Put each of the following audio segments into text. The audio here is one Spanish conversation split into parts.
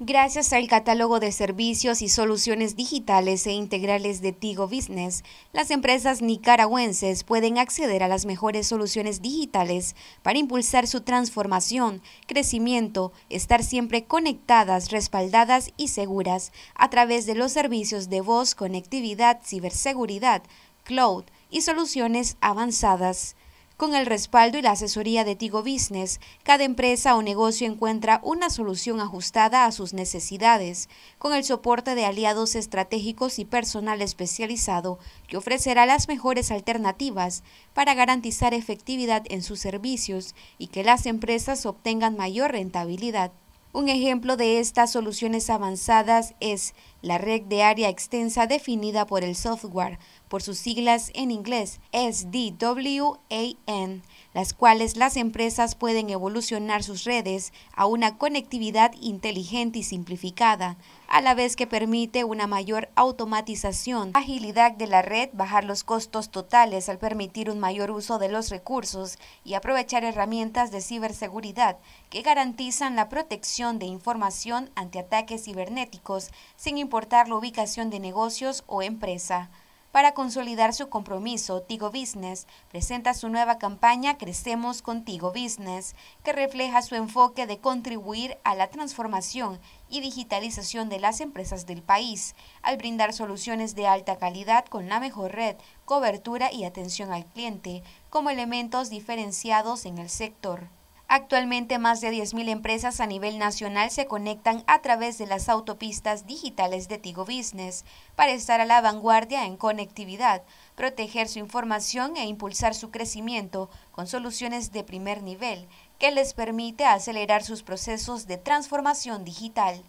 Gracias al catálogo de servicios y soluciones digitales e integrales de Tigo Business, las empresas nicaragüenses pueden acceder a las mejores soluciones digitales para impulsar su transformación, crecimiento, estar siempre conectadas, respaldadas y seguras a través de los servicios de voz, conectividad, ciberseguridad, cloud y soluciones avanzadas. Con el respaldo y la asesoría de Tigo Business, cada empresa o negocio encuentra una solución ajustada a sus necesidades, con el soporte de aliados estratégicos y personal especializado que ofrecerá las mejores alternativas para garantizar efectividad en sus servicios y que las empresas obtengan mayor rentabilidad. Un ejemplo de estas soluciones avanzadas es la red de área extensa definida por el software, por sus siglas en inglés SDWAN, las cuales las empresas pueden evolucionar sus redes a una conectividad inteligente y simplificada, a la vez que permite una mayor automatización, agilidad de la red, bajar los costos totales al permitir un mayor uso de los recursos y aprovechar herramientas de ciberseguridad que garantizan la protección de información ante ataques cibernéticos sin importar la ubicación de negocios o empresa. Para consolidar su compromiso, Tigo Business presenta su nueva campaña Crecemos con Tigo Business, que refleja su enfoque de contribuir a la transformación y digitalización de las empresas del país, al brindar soluciones de alta calidad con la mejor red, cobertura y atención al cliente, como elementos diferenciados en el sector. Actualmente más de 10.000 empresas a nivel nacional se conectan a través de las autopistas digitales de Tigo Business para estar a la vanguardia en conectividad, proteger su información e impulsar su crecimiento con soluciones de primer nivel que les permite acelerar sus procesos de transformación digital.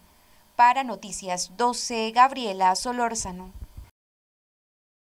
Para Noticias 12, Gabriela Solórzano.